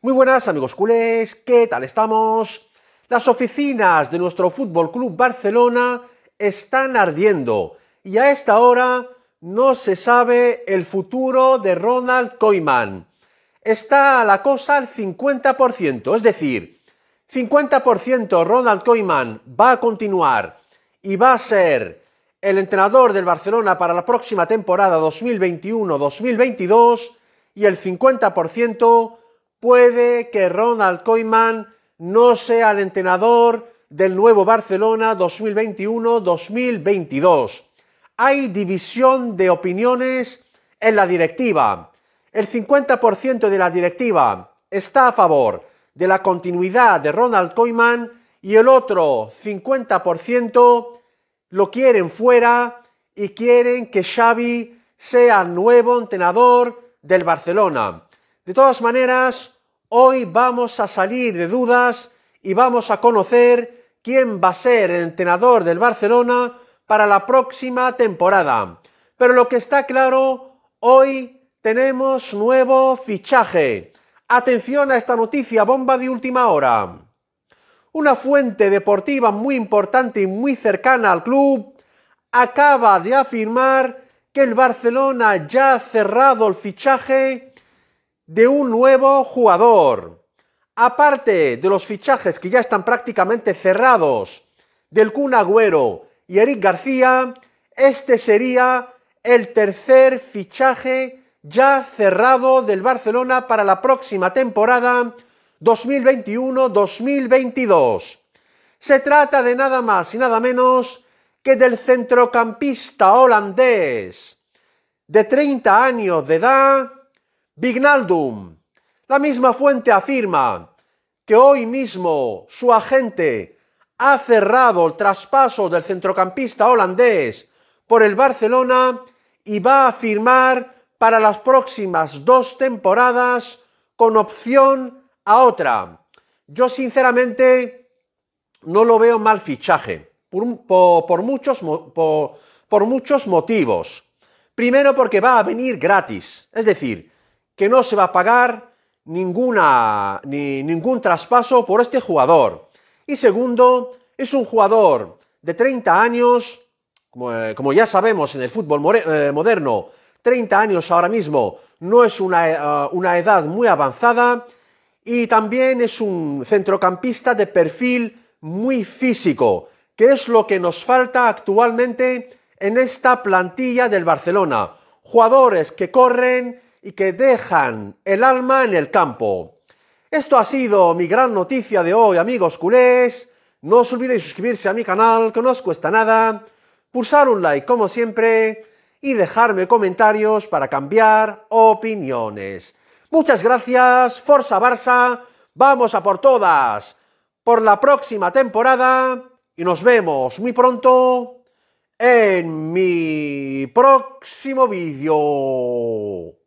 Muy buenas amigos culés, ¿qué tal estamos? Las oficinas de nuestro Fútbol Club Barcelona están ardiendo y a esta hora no se sabe el futuro de Ronald Koeman. Está la cosa al 50%, es decir, 50% Ronald Koeman va a continuar y va a ser el entrenador del Barcelona para la próxima temporada 2021-2022 y el 50% Puede que Ronald Koeman no sea el entrenador del nuevo Barcelona 2021-2022. Hay división de opiniones en la directiva. El 50% de la directiva está a favor de la continuidad de Ronald Koeman y el otro 50% lo quieren fuera y quieren que Xavi sea el nuevo entrenador del Barcelona. De todas maneras, hoy vamos a salir de dudas y vamos a conocer quién va a ser el entrenador del Barcelona para la próxima temporada. Pero lo que está claro, hoy tenemos nuevo fichaje. Atención a esta noticia bomba de última hora. Una fuente deportiva muy importante y muy cercana al club acaba de afirmar que el Barcelona ya ha cerrado el fichaje de un nuevo jugador. Aparte de los fichajes que ya están prácticamente cerrados del Kun Agüero y Eric García, este sería el tercer fichaje ya cerrado del Barcelona para la próxima temporada 2021-2022. Se trata de nada más y nada menos que del centrocampista holandés de 30 años de edad Vignaldum. La misma fuente afirma que hoy mismo su agente ha cerrado el traspaso del centrocampista holandés por el Barcelona y va a firmar para las próximas dos temporadas con opción a otra. Yo sinceramente no lo veo mal fichaje, por, muchos, por muchos motivos. Primero porque va a venir gratis, es decir, que no se va a pagar ninguna, ni ningún traspaso por este jugador. Y segundo, es un jugador de 30 años, eh, como, ya sabemos en el fútbol eh, moderno, 30 años ahora mismo no es una, eh, una edad muy avanzada y también es un centrocampista de perfil muy físico, que es lo que nos falta actualmente en esta plantilla del Barcelona. Jugadores que corren, y que dejan el alma en el campo. Esto ha sido mi gran noticia de hoy, amigos culés. No os olvidéis suscribirse a mi canal, que no os cuesta nada, pulsar un like como siempre y dejarme comentarios para cambiar opiniones. Muchas gracias, Forza Barça, vamos a por todas por la próxima temporada y nos vemos muy pronto en mi próximo vídeo.